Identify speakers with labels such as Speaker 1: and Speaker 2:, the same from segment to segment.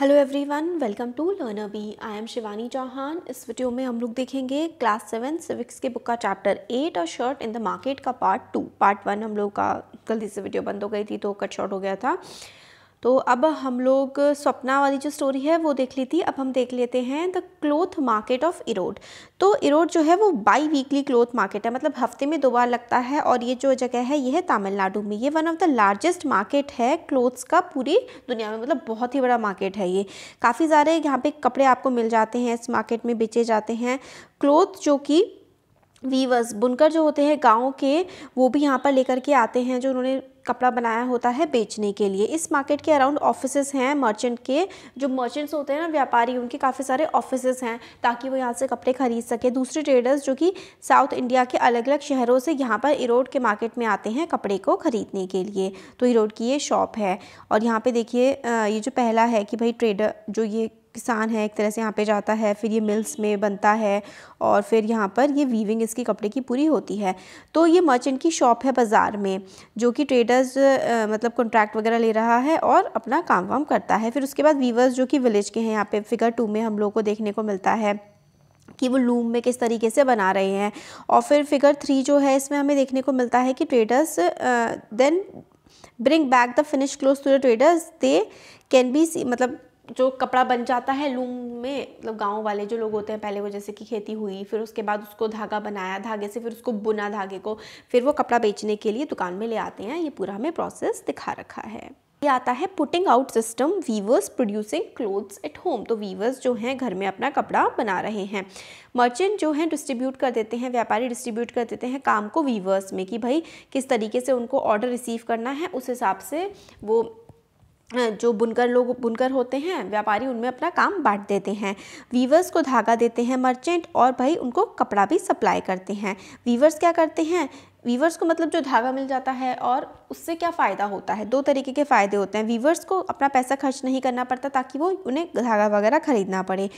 Speaker 1: hello everyone welcome to learner B I am Shivani Chauhan इस video में हम लोग देखेंगे क्लास सेवन सिविक्स के बुक का चैप्टर एट और शर्ट इन द मार्केट का पार्ट टू पार्ट वन हम लोग का जल्दी से वीडियो बंद हो गई थी तो कट शॉर्ट हो गया था तो अब हम लोग सपना वाली जो स्टोरी है वो देख ली थी अब हम देख लेते हैं the cloth market of Erode तो इरोड जो है वो बाई वीकली क्लोथ मार्केट है मतलब हफ्ते में दो बार लगता है और ये जो जगह है ये है तमिलनाडु में ये one of the largest market है क्लोथ्स का पूरी दुनिया में मतलब बहुत ही बड़ा मार्केट है ये काफ़ी सारे यहाँ पे कपड़े आपको मिल जाते हैं इस मार्केट में बेचे जाते हैं क्लोथ जो कि वीवर्स बुनकर जो होते हैं गाँव के वो भी यहाँ पर लेकर के आते हैं जो उन्होंने कपड़ा बनाया होता है बेचने के लिए इस मार्केट के अराउंड ऑफिसेज हैं मर्चेंट के जो मर्चेंट्स होते हैं ना व्यापारी उनके काफ़ी सारे ऑफिसेज हैं ताकि वो यहाँ से कपड़े खरीद सके दूसरे ट्रेडर्स जो कि साउथ इंडिया के अलग अलग शहरों से यहाँ पर इरोड के मार्केट में आते हैं कपड़े को ख़रीदने के लिए तो इरोड की ये शॉप है और यहाँ पर देखिए ये जो पहला है कि भाई ट्रेडर जो ये किसान है एक तरह से यहाँ पे जाता है फिर ये मिल्स में बनता है और फिर यहाँ पर ये वीविंग इसकी कपड़े की पूरी होती है तो ये मर्चेंट की शॉप है बाज़ार में जो कि ट्रेडर्स आ, मतलब कॉन्ट्रैक्ट वगैरह ले रहा है और अपना काम वाम करता है फिर उसके बाद वीवर्स जो कि विलेज के हैं यहाँ पे फिगर टू में हम लोग को देखने को मिलता है कि वो लूम में किस तरीके से बना रहे हैं और फिर फिगर थ्री जो है इसमें हमें देखने को मिलता है कि traders then bring back the finish cloth to the traders they can be see मतलब जो कपड़ा बन जाता है लूम में मतलब गांव वाले जो लोग होते हैं पहले वो जैसे कि खेती हुई फिर उसके बाद उसको धागा बनाया धागे से फिर उसको बुना धागे को फिर वो कपड़ा बेचने के लिए दुकान में ले आते हैं ये पूरा हमें प्रोसेस दिखा रखा है ये आता है putting out system weavers producing clothes at home तो वीवर्स जो हैं घर में अपना कपड़ा बना रहे हैं मर्चेंट जो हैं डिस्ट्रीब्यूट कर देते हैं व्यापारी डिस्ट्रीब्यूट कर देते हैं काम को वीवर्स में कि भाई किस तरीके से उनको ऑर्डर रिसीव करना है उस हिसाब से वो जो बुनकर लोग बुनकर होते हैं व्यापारी उनमें अपना काम बांट देते हैं वीवर्स को धागा देते हैं मर्चेंट और भाई उनको कपड़ा भी सप्लाई करते हैं वीवर्स क्या करते हैं वीवर्स को मतलब जो धागा मिल जाता है और उससे क्या फ़ायदा होता है दो तरीके के फ़ायदे होते हैं वीवर्स को अपना पैसा खर्च नहीं करना पड़ता ताकि वो उन्हें धागा वगैरह ख़रीदना पड़े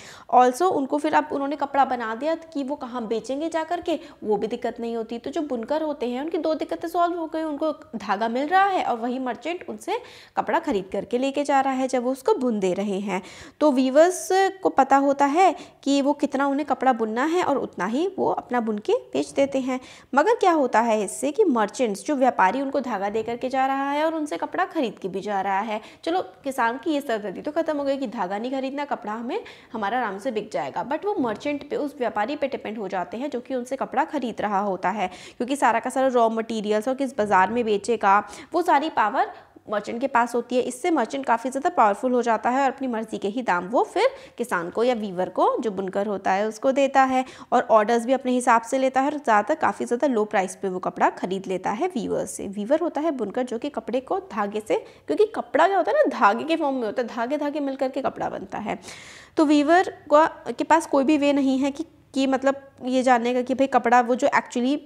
Speaker 1: ऑल्सो उनको फिर अब उन्होंने कपड़ा बना दिया कि वो कहाँ बेचेंगे जा करके वो भी दिक्कत नहीं होती तो जो बुनकर होते हैं उनकी दो दिक्कतें सॉल्व हो गई उनको धागा मिल रहा है और वही मर्चेंट उनसे कपड़ा ख़रीद करके लेके जा रहा है जब वो उसको बुन दे रहे हैं तो वीवर्स को पता होता है कि वो कितना उन्हें कपड़ा बुनना है और उतना ही वो अपना बुन के बेच देते हैं मगर क्या होता है है इससे कि मर्चेंट्स जो व्यापारी उनको धागा दे करके जा रहा है और उनसे कपड़ा खरीद के भी जा रहा है चलो किसान की ये सरदर्दी तो खत्म हो गई कि धागा नहीं खरीदना कपड़ा हमें हमारा आराम से बिक जाएगा बट वो मर्चेंट पे उस व्यापारी पे डिपेंड हो जाते हैं जो कि उनसे कपड़ा खरीद रहा होता है क्योंकि सारा का सारा रॉ मटीरियल्स और किस बाज़ार में बेचेगा वो सारी पावर मर्चेंट के पास होती है इससे मर्चेंट काफ़ी ज़्यादा पावरफुल हो जाता है और अपनी मर्ज़ी के ही दाम वो फिर किसान को या वीवर को जो बुनकर होता है उसको देता है और ऑर्डर्स भी अपने हिसाब से लेता है और ज़्यादातर काफ़ी ज़्यादा लो प्राइस पे वो कपड़ा खरीद लेता है वीवर से वीवर होता है बुनकर जो कि कपड़े को धागे से क्योंकि कपड़ा क्या होता है ना धागे के फॉर्म में होता है धागे धागे मिल करके कपड़ा बनता है तो वीवर का के पास कोई भी वे नहीं है कि कि मतलब ये जानने का कि भाई कपड़ा वो जो एक्चुअली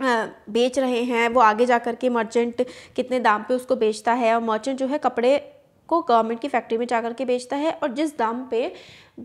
Speaker 1: बेच रहे हैं वो आगे जा कर के मर्चेंट कितने दाम पे उसको बेचता है और मर्चेंट जो है कपड़े को गवर्नमेंट की फैक्ट्री में जा कर के बेचता है और जिस दाम पे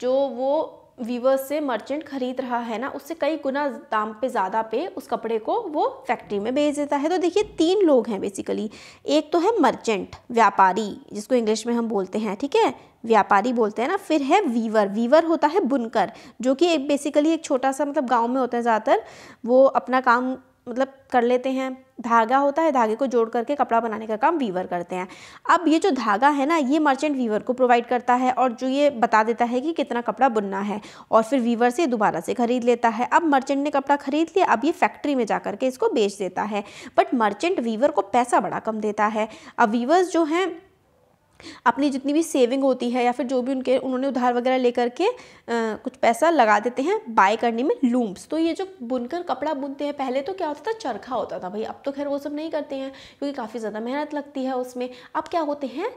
Speaker 1: जो वो वीवर्स से मर्चेंट खरीद रहा है ना उससे कई गुना दाम पे ज़्यादा पे उस कपड़े को वो फैक्ट्री में बेच देता है तो देखिए तीन लोग हैं बेसिकली एक तो है मर्चेंट व्यापारी जिसको इंग्लिश में हम बोलते हैं ठीक है व्यापारी बोलते हैं ना फिर है वीवर वीवर होता है बुनकर जो कि एक बेसिकली एक छोटा सा मतलब गांव में होता है ज़्यादातर वो अपना काम मतलब कर लेते हैं धागा होता है धागे को जोड़ करके कपड़ा बनाने का काम वीवर करते हैं अब ये जो धागा है ना ये मर्चेंट वीवर को प्रोवाइड करता है और जो ये बता देता है कि कितना कपड़ा बुनना है और फिर वीवर से दोबारा से खरीद लेता है अब मर्चेंट ने कपड़ा खरीद लिया अब ये फैक्ट्री में जा करके इसको बेच देता है बट मर्चेंट वीवर को पैसा बड़ा कम देता है अब वीवर्स जो हैं अपनी जितनी भी सेविंग होती है या फिर जो भी उनके उन्होंने उधार वगैरह लेकर के आ, कुछ पैसा लगा देते हैं बाय करने में लूम्स तो ये जो बुनकर कपड़ा बुनते हैं पहले तो क्या होता था चरखा होता था भाई अब तो खैर वो सब नहीं करते हैं क्योंकि काफ़ी ज़्यादा मेहनत लगती है उसमें अब क्या होते हैं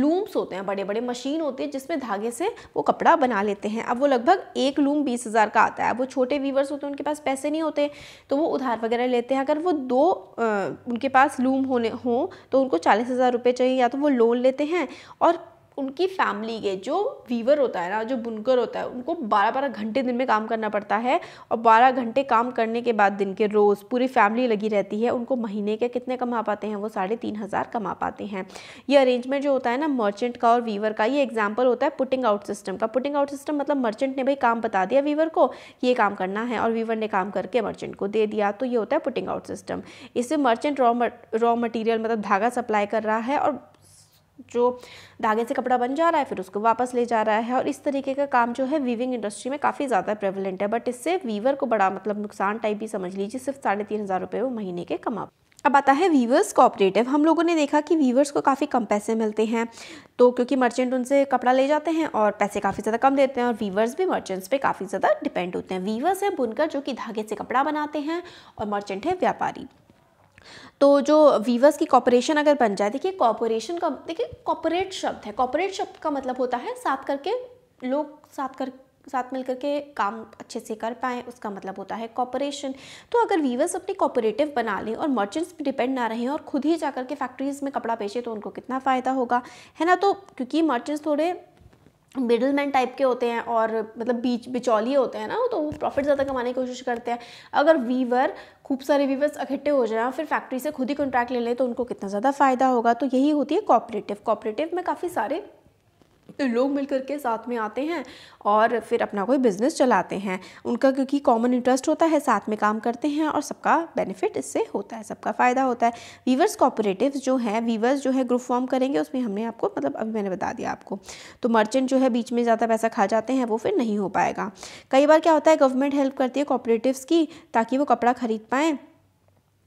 Speaker 1: लूम्स होते हैं बड़े बड़े मशीन होते हैं जिसमें धागे से वो कपड़ा बना लेते हैं अब वो लगभग एक लूम बीस हज़ार का आता है अब वो छोटे वीवर्स होते हैं उनके पास पैसे नहीं होते तो वो उधार वगैरह लेते हैं अगर वो दो उनके पास लूम होने हों तो उनको चालीस हज़ार रुपये चाहिए या तो वो लोन लेते हैं हैं और उनकी फैमिली के जो वीवर होता है ना जो बुनकर होता है उनको 12-12 घंटे दिन में काम करना पड़ता है और 12 घंटे काम करने के बाद दिन के रोज़ पूरी फैमिली लगी रहती है उनको महीने के कितने कमा पाते हैं वो साढ़े तीन हज़ार कमा पाते हैं ये अरेंजमेंट जो होता है ना मर्चेंट का और वीवर का ये एग्जाम्पल होता है पुटिंग आउट सिस्टम का पुटिंग आउट सिस्टम मतलब मर्चेंट ने भाई काम बता दिया वीवर को ये काम करना है और वीवर ने काम करके मर्चेंट को दे दिया तो ये होता है पुटिंग आउट सिस्टम इससे मर्चेंट रॉ रॉ मटीरियल मतलब धागा सप्लाई कर रहा है और जो धागे से कपड़ा बन जा रहा है फिर उसको वापस ले जा रहा है और इस तरीके का काम जो है वीविंग इंडस्ट्री में काफ़ी ज़्यादा प्रेवलेंट है बट इससे वीवर को बड़ा मतलब नुकसान टाइप ही समझ लीजिए सिर्फ साढ़े तीन हज़ार रुपये वो महीने के कमा अब आता है वीवर्स कोऑपरेटिव हम लोगों ने देखा कि वीवर्स को काफ़ी कम पैसे मिलते हैं तो क्योंकि मर्चेंट उनसे कपड़ा ले जाते हैं और पैसे काफ़ी ज़्यादा कम देते हैं और वीवर्स भी मर्चेंट्स पे काफ़ी ज़्यादा डिपेंड होते हैं वीवर्स हैं बुनकर जो कि धागे से कपड़ा बनाते हैं और मर्चेंट है व्यापारी तो जो वीवर्स की कॉपरेशन अगर बन जाए देखिए कॉपोरेशन का देखिए कॉपोरेट शब्द है कॉपोरेट शब्द का मतलब होता है साथ करके लोग साथ कर साथ मिलकर के काम अच्छे से कर पाएँ उसका मतलब होता है कॉपरेशन तो अगर वीवर्स अपनी कॉपरेटिव बना लें और मर्चेंट्स पर डिपेंड ना रहें और खुद ही जाकर के फैक्ट्रीज़ में कपड़ा बेचें तो उनको कितना फ़ायदा होगा है ना तो क्योंकि मर्चेंट्स थोड़े मिडल मैन टाइप के होते हैं और मतलब बीच बिचौलिए होते हैं ना तो वो प्रॉफिट ज़्यादा कमाने की कोशिश करते हैं अगर वीवर खूब सारे वीवर्स इकट्ठे हो जाए फिर फैक्ट्री से खुद ही कॉन्ट्रैक्ट ले लें तो उनको कितना ज़्यादा फ़ायदा होगा तो यही होती है कॉपरेटिव कॉपरेटिव में काफ़ी सारे तो लोग मिल करके साथ में आते हैं और फिर अपना कोई बिज़नेस चलाते हैं उनका क्योंकि कॉमन इंटरेस्ट होता है साथ में काम करते हैं और सबका बेनिफिट इससे होता है सबका फ़ायदा होता है वीवर्स कॉपरेटिव जो है वीवर्स जो है ग्रुप फॉर्म करेंगे उसमें हमने आपको मतलब अभी मैंने बता दिया आपको तो मर्चेंट जो है बीच में ज़्यादा पैसा खा जाते हैं वो फिर नहीं हो पाएगा कई बार क्या होता है गवर्नमेंट हेल्प करती है कॉपरेटिव्स की ताकि वो कपड़ा खरीद पाएँ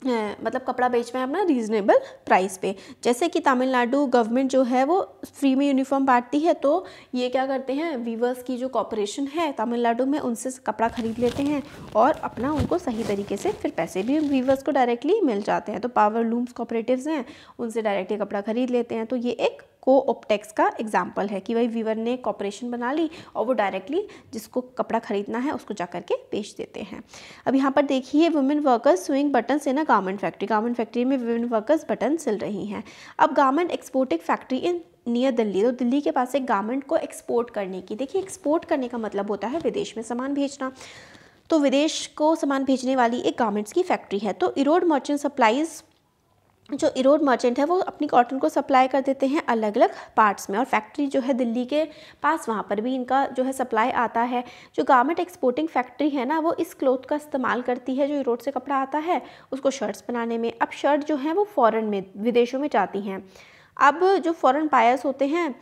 Speaker 1: मतलब कपड़ा बेच रहे हैं अपना रीज़नेबल प्राइस पे जैसे कि तमिलनाडु गवर्नमेंट जो है वो फ्री में यूनिफॉर्म बांटती है तो ये क्या करते हैं वीवर्स की जो कॉपरेशन है तमिलनाडु में उनसे कपड़ा ख़रीद लेते हैं और अपना उनको सही तरीके से फिर पैसे भी वीवर्स को डायरेक्टली मिल जाते हैं तो पावर लूम्स कॉपरेटिव्स हैं उनसे डायरेक्टली कपड़ा ख़रीद लेते हैं तो ये एक को ओपटेक्स का एग्जाम्पल है कि भाई वीवर ने कॉपरेशन बना ली और वो डायरेक्टली जिसको कपड़ा खरीदना है उसको जा करके बेच देते हैं अब यहाँ पर देखिए women workers sewing button in a garment factory garment factory में वुमेन वर्कर्स बटन सिल रही हैं अब garment exporting factory in near Delhi तो दिल्ली के पास एक गारमेंट को एक्सपोर्ट करने की देखिए एक्सपोर्ट करने का मतलब होता है विदेश में सामान भेजना तो विदेश को सामान भेजने वाली एक गारमेंट्स की फैक्ट्री है तो इरोड मर्चेंट सप्लाईज जो इरोड मर्चेंट है वो अपनी कॉटन को सप्लाई कर देते हैं अलग अलग पार्ट्स में और फैक्ट्री जो है दिल्ली के पास वहाँ पर भी इनका जो है सप्लाई आता है जो गारमेंट एक्सपोर्टिंग फैक्ट्री है ना वो इस क्लोथ का इस्तेमाल करती है जो इरोड से कपड़ा आता है उसको शर्ट्स बनाने में अब शर्ट जो है वो फ़ॉरन में विदेशों में जाती हैं अब जो फ़ॉरन बायर्स होते हैं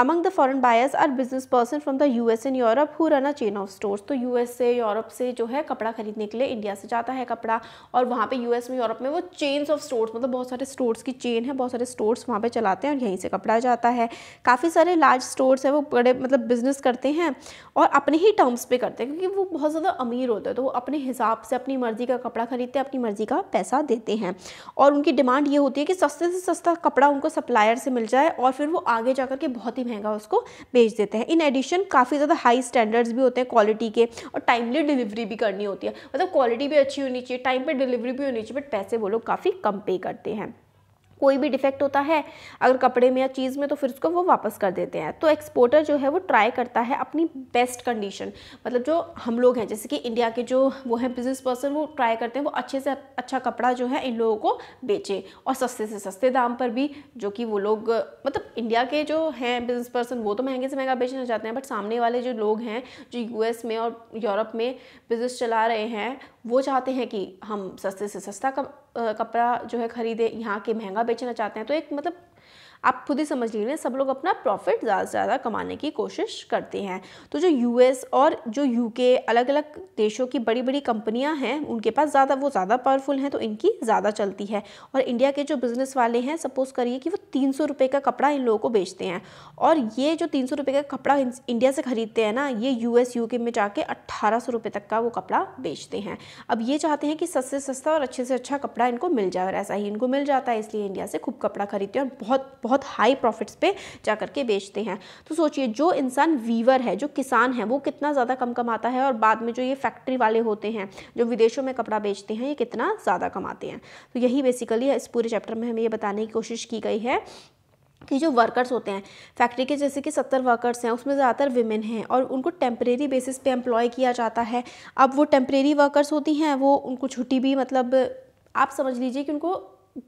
Speaker 1: among the foreign buyers are business person from the US and Europe who run a chain of stores तो US से यूरोप से जो है कपड़ा खरीदने के लिए इंडिया से जाता है कपड़ा और वहाँ पे US में यूरोप में वो चेन्स ऑफ स्टोर्स मतलब बहुत सारे स्टोर्स की चेन है बहुत सारे स्टोर्स वहाँ पे चलाते हैं और यहीं से कपड़ा जाता है काफ़ी सारे लार्ज स्टोर्स है वो बड़े मतलब बिजनेस करते हैं और अपने ही टर्म्स पे करते हैं क्योंकि वो बहुत ज़्यादा अमीर होते हैं तो वो अपने हिसाब से अपनी मर्ज़ी का कपड़ा खरीदते हैं अपनी मर्ज़ी का पैसा देते हैं और उनकी डिमांड ये होती है कि सस्ते से सस्ता कपड़ा उनको सप्लायर से मिल जाए और फिर वो आगे जा के बहुत ही महंगा उसको बेच देते हैं इन एडिशन काफ़ी ज़्यादा हाई स्टैंडर्ड्स भी होते हैं क्वालिटी के और टाइमली डिलीवरी भी करनी होती है मतलब क्वालिटी भी अच्छी होनी चाहिए टाइम पर डिलीवरी भी होनी चाहिए बट पैसे वो लोग काफ़ी कम पे करते हैं कोई भी डिफेक्ट होता है अगर कपड़े में या चीज़ में तो फिर उसको वो वापस कर देते हैं तो एक्सपोर्टर जो है वो ट्राई करता है अपनी बेस्ट कंडीशन मतलब जो हम लोग हैं जैसे कि इंडिया के जो वो हैं बिजनेस पर्सन वो ट्राई करते हैं वो अच्छे से अच्छा कपड़ा जो है इन लोगों को बेचें और सस्ते से सस्ते दाम पर भी जो कि वो लोग मतलब इंडिया के जो हैं बिजनेस पर्सन वो तो महंगे से महंगा बेचना चाहते हैं बट सामने वाले जो लोग हैं जो यू में और यूरोप में बिजनेस चला रहे हैं वो चाहते हैं कि हम सस्ते से सस्ता कपड़ा जो है ख़रीदे यहाँ के महंगा बेचना चाहते हैं तो एक मतलब आप खुद ही समझ लीजिए सब लोग अपना प्रॉफिट ज़्यादा से ज़्यादा कमाने की कोशिश करते हैं तो जो यूएस और जो यूके अलग अलग देशों की बड़ी बड़ी कंपनियां हैं उनके पास ज़्यादा वो ज़्यादा पावरफुल हैं तो इनकी ज़्यादा चलती है और इंडिया के जो बिज़नेस वाले हैं सपोज़ करिए कि वो तीन सौ का कपड़ा इन लोगों को बेचते हैं और ये जो तीन सौ का कपड़ा इंडिया से ख़रीदते हैं ना ये यू एस यूके में जाके अट्ठारह सौ तक का वो कपड़ा बेचते हैं अब ये चाहते हैं कि सस्ते सस्ता और अच्छे से अच्छा कपड़ा इनको मिल जाए और ऐसा ही इनको मिल जाता है इसलिए इंडिया से खूब कपड़ा खरीदते हैं और बहुत बहुत बहुत हाई प्रॉफिट्स पे जा करके बेचते हैं तो सोचिए जो इंसान वीवर है जो किसान है वो कितना ज़्यादा कम कमाता है और बाद में जो ये फैक्ट्री वाले होते हैं जो विदेशों में कपड़ा बेचते हैं ये कितना ज़्यादा कमाते हैं तो यही बेसिकली इस पूरे चैप्टर में हमें ये बताने की कोशिश की गई है कि जो वर्कर्स होते हैं फैक्ट्री के जैसे कि सत्तर वर्कर्स हैं उसमें ज़्यादातर विमेन हैं और उनको टेम्परेरी बेसिस पे एम्प्लॉय किया जाता है अब वो टेम्परेरी वर्कर्स होती हैं वो उनको छुट्टी भी मतलब आप समझ लीजिए कि उनको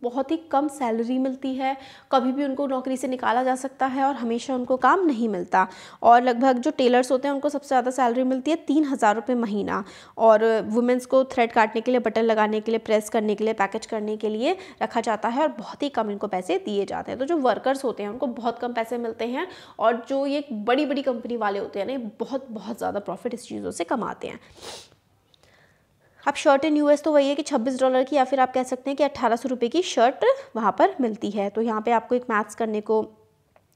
Speaker 1: बहुत ही कम सैलरी मिलती है कभी भी उनको नौकरी से निकाला जा सकता है और हमेशा उनको काम नहीं मिलता और लगभग जो टेलर्स होते हैं उनको सबसे ज़्यादा सैलरी मिलती है तीन हज़ार रुपये महीना और वुमेंस को थ्रेड काटने के लिए बटन लगाने के लिए प्रेस करने के लिए पैकेज करने के लिए रखा जाता है और बहुत ही कम इनको पैसे दिए जाते हैं तो जो वर्कर्स होते हैं उनको बहुत कम पैसे मिलते हैं और जो ये बड़ी बड़ी कंपनी वाले होते हैं ना बहुत बहुत ज़्यादा प्रॉफिट इस चीज़ों से कमाते हैं अब शर्ट इन यूएस तो वही है कि छब्बीस डॉलर की या फिर आप कह सकते हैं कि अट्ठारह सौ रुपये की शर्ट वहाँ पर मिलती है तो यहाँ पर आपको एक मैथ्स करने को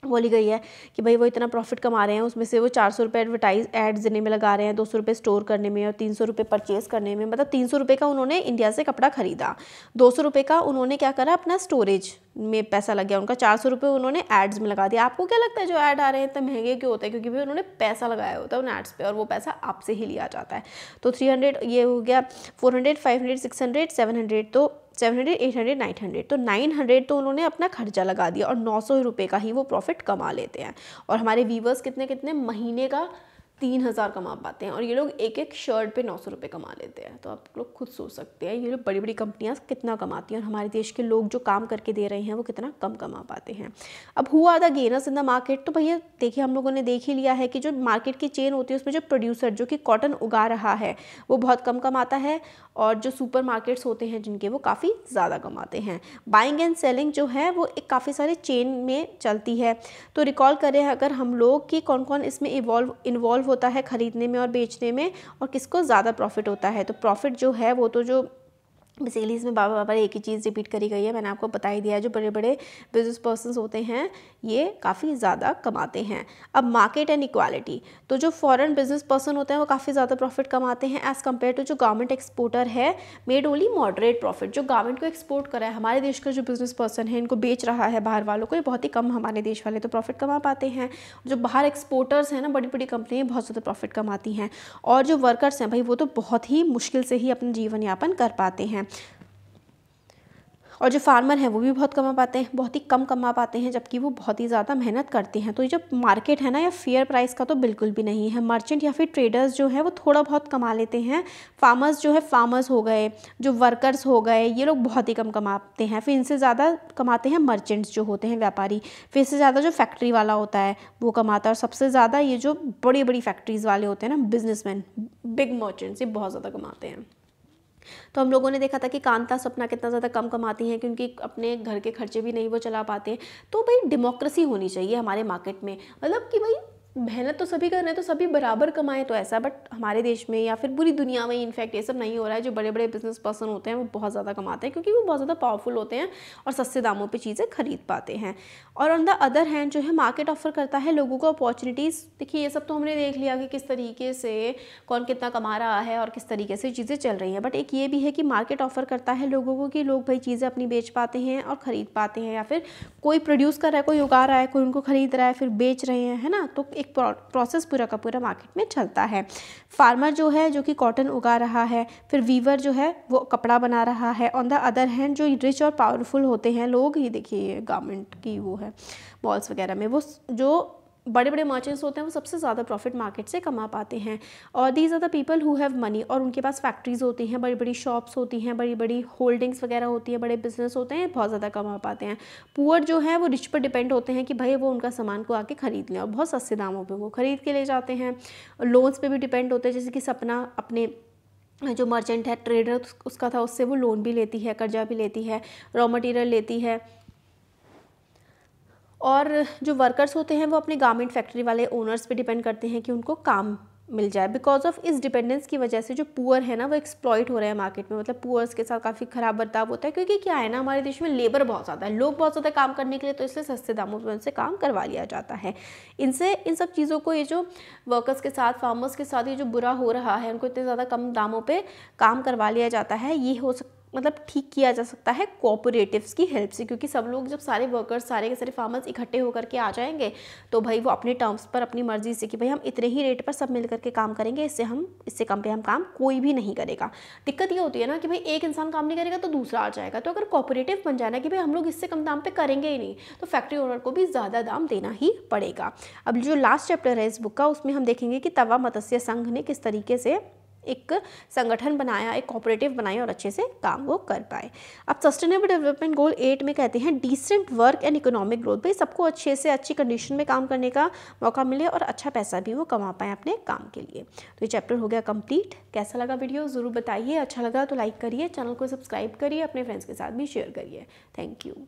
Speaker 1: बोली गई है कि भाई वो इतना प्रॉफिट कमा रहे हैं उसमें से वो चार सौ रुपये एडवर्टाइज एड्स देने में लगा रहे हैं दो सौ रुपये स्टोर करने में और तीन सौ रुपये परचेज़ करने में मतलब तीन सौ रुपये का उन्होंने इंडिया से कपड़ा ख़रीदा दो सौ रुपये का उन्होंने क्या करा अपना स्टोरेज में पैसा लग गया उनका चार सौ रुपये उन्होंने एड्स में लगा दिया आपको क्या लगता है जो ऐड आ रहे हैं इतने महंगे क्यों होते हैं क्योंकि भाई उन्होंने पैसा लगाया होता है उन एड्स पे और वो पैसा आपसे ही लिया जाता है तो थ्री हंड्रेड ये हो गया four hundred five hundred six hundred seven hundred तो seven hundred eight hundred nine hundred तो नाइन हंड्रेड तो उन्होंने अपना खर्चा लगा दिया और नौ सौ रुपये का ही वो प्रॉफिट कमा लेते हैं और हमारे व्यूवर्स कितने कितने महीने का तीन हज़ार कमा पाते हैं और ये लोग एक एक शर्ट पे नौ सौ रुपये कमा लेते हैं तो आप लोग खुद सोच सकते हैं ये लोग बड़ी बड़ी कंपनियाँ कितना कमाती हैं और हमारे देश के लोग जो काम करके दे रहे हैं वो कितना कम कमा पाते हैं अब हुआ था गेनर्स इन द मार्केट तो भैया देखिए हम लोगों ने देख ही लिया है कि जो मार्केट की चेन होती है उसमें जो प्रोड्यूसर जो कि कॉटन उगा रहा है वो बहुत कम कमाता है और जो सुपर मार्केट्स होते हैं जिनके वो काफ़ी ज़्यादा कमाते हैं बाइंग एंड सेलिंग जो है वो एक काफ़ी सारे चेन में चलती है तो रिकॉल करें अगर हम लोग कि कौन कौन इसमें इवॉल्व इन्वॉल्व होता है ख़रीदने में और बेचने में और किसको ज़्यादा प्रॉफिट होता है तो प्रॉफिट जो है वो तो जो बेसिकली इसमें बाबा बाबा एक ही चीज़ रिपीट करी गई है मैंने आपको बता ही दिया है जो बड़े बड़े बिजनेस पर्सनस होते हैं ये काफ़ी ज़्यादा कमाते हैं अब मार्केट एंड इक्वालिटी तो जो फॉरेन बिजनेस पर्सन होते हैं वो काफ़ी ज़्यादा प्रॉफिट कमाते हैं एज़ कम्पेयर टू जो गवर्नमेंट एक्सपोर्टर है मेड ओनली मॉडरेट प्रॉफिट जो गवर्नमेंट को एक्सपोर्ट करा है हमारे देश का जो बिजनेस पर्सन है इनको बेच रहा है बाहर वालों को ये बहुत ही कम हमारे देश वाले तो प्रॉफिट कमा पाते हैं जो बाहर एक्सपोर्टर्स हैं ना बड़ी बड़ी कंपनियाँ बहुत ज़्यादा प्रॉफिट कमाती हैं और जो वर्कर्स हैं भाई वो तो बहुत ही मुश्किल से ही अपना जीवन यापन कर पाते हैं और जो फार्मर हैं वो भी बहुत कमा पाते हैं बहुत ही कम कमा पाते हैं जबकि वो बहुत ही ज़्यादा मेहनत करते हैं तो ये जो मार्केट है ना या फेयर प्राइस का तो बिल्कुल भी नहीं है मर्चेंट या फिर ट्रेडर्स जो है वो थोड़ा बहुत कमा लेते हैं फार्मर्स जो है फार्मर्स हो गए जो वर्कर्स हो गए ये लोग बहुत ही कम कमाते हैं फिर इनसे ज़्यादा कमाते हैं मर्चेंट्स जो होते हैं व्यापारी फिर इससे ज़्यादा जो फैक्ट्री वाला होता है वो कमाता है और सबसे ज़्यादा ये जो बड़ी बड़ी फैक्ट्रीज़ वाले होते हैं ना बिजनेसमैन बिग मर्चेंट्स ये बहुत ज़्यादा कमाते हैं तो हम लोगों ने देखा था कि कांता सपना कितना ज़्यादा कम कमाती हैं क्योंकि अपने घर के खर्चे भी नहीं वो चला पाते तो भाई डेमोक्रेसी होनी चाहिए हमारे मार्केट में मतलब कि भाई मेहनत तो सभी कर रहे हैं तो सभी बराबर कमाएं तो ऐसा बट हमारे देश में या फिर पूरी दुनिया में इनफैक्ट ये सब नहीं हो रहा है जो बड़े बड़े बिजनेस पर्सन होते हैं वो बहुत ज़्यादा कमाते हैं क्योंकि वो बहुत ज़्यादा पावरफुल होते हैं और सस्ते दामों पर चीज़ें खरीद पाते हैं और ऑन द अदर हैंड जो है मार्केट ऑफर करता है लोगों को अपॉर्चुनिटीज़ देखिए ये सब तो हमने देख लिया कि किस तरीके से कौन कितना कमा रहा है और किस तरीके से चीज़ें चल रही हैं बट एक ये भी है कि मार्केट ऑफर करता है लोगों को कि लोग भाई चीज़ें अपनी बेच पाते हैं और ख़रीद पाते हैं या फिर कोई प्रोड्यूस कर रहा है कोई उगा रहा है कोई उनको खरीद रहा है फिर बेच रहे हैं है ना तो एक प्रोसेस पूरा का पूरा मार्केट में चलता है फार्मर जो है जो कि कॉटन उगा रहा है फिर वीवर जो है वो कपड़ा बना रहा है ऑन द अदर हैंड जो रिच और पावरफुल होते हैं लोग ही देखिए गारमेंट की वो है मॉल्स वगैरह में वो जो बड़े बड़े मर्चेंट्स होते हैं वो सबसे ज़्यादा प्रॉफिट मार्केट से कमा पाते हैं और these are the people who have money और उनके पास फैक्ट्रीज़ होती हैं बड़ी बड़ी शॉप्स होती हैं बड़ी बड़ी होल्डिंग्स वगैरह होती हैं बड़े बिजनेस होते हैं बहुत ज़्यादा कमा पाते हैं पुअर जो है वो रिच पर डिपेंड होते हैं कि भाई वो उनका सामान को आके ख़रीद लें और बहुत सस्ते दामों पर वो ख़रीद के ले जाते हैं लोन्स पर भी डिपेंड होते हैं जैसे कि सपना अपने जो मर्चेंट है ट्रेडर उसका था उससे वो लोन भी लेती है कर्जा भी लेती है रॉ मटेरियल लेती है और जो वर्कर्स होते हैं वो अपने गारमेंट फैक्ट्री वाले ओनर्स पे डिपेंड करते हैं कि उनको काम मिल जाए बिकॉज ऑफ इस डिपेंडेंस की वजह से जो पुअर है ना वो एक्सप्लॉयट हो रहे हैं मार्केट में मतलब पुअर्स के साथ काफ़ी ख़राब बर्ताव होता है क्योंकि क्या है ना हमारे देश में लेबर बहुत ज़्यादा है लोग बहुत ज़्यादा काम करने के लिए तो इसलिए सस्ते दामों पर उनसे काम करवा लिया जाता है इनसे इन सब चीज़ों को ये जो वर्कर्स के साथ फार्मर्स के साथ ये जो बुरा हो रहा है उनको इतने ज़्यादा कम दामों पर काम करवा लिया जाता है ये हो सकता मतलब ठीक किया जा सकता है कोऑपरेटिव्स की हेल्प से क्योंकि सब लोग जब सारे वर्कर्स सारे के सारे फार्मर्स इकट्ठे होकर के आ जाएंगे तो भाई वो अपने टर्म्स पर अपनी मर्जी से कि भाई हम इतने ही रेट पर सब मिल करके काम करेंगे इससे हम इससे कम पे हम काम कोई भी नहीं करेगा दिक्कत ये होती है ना कि भाई एक इंसान काम नहीं करेगा तो दूसरा आ जाएगा तो अगर कॉपरेटिव बन जाना कि भाई हम लोग इससे कम दाम पर करेंगे ही नहीं तो फैक्ट्री ओनर को भी ज़्यादा दाम देना ही पड़ेगा अब जो लास्ट चैप्टर है इस बुक का उसमें हम देखेंगे कि तवा मत्स्य संघ ने किस तरीके से एक संगठन बनाया एक कॉपरेटिव बनाया और अच्छे से काम वो कर पाए अब सस्टेनेबल डेवलपमेंट गोल एट में कहते हैं decent work and economic growth भाई सबको अच्छे से अच्छी कंडीशन में काम करने का मौका मिले और अच्छा पैसा भी वो कमा पाए अपने काम के लिए तो ये चैप्टर हो गया कंप्लीट कैसा लगा वीडियो ज़रूर बताइए अच्छा लगा तो लाइक करिए चैनल को सब्सक्राइब करिए अपने फ्रेंड्स के साथ भी शेयर करिए थैंक यू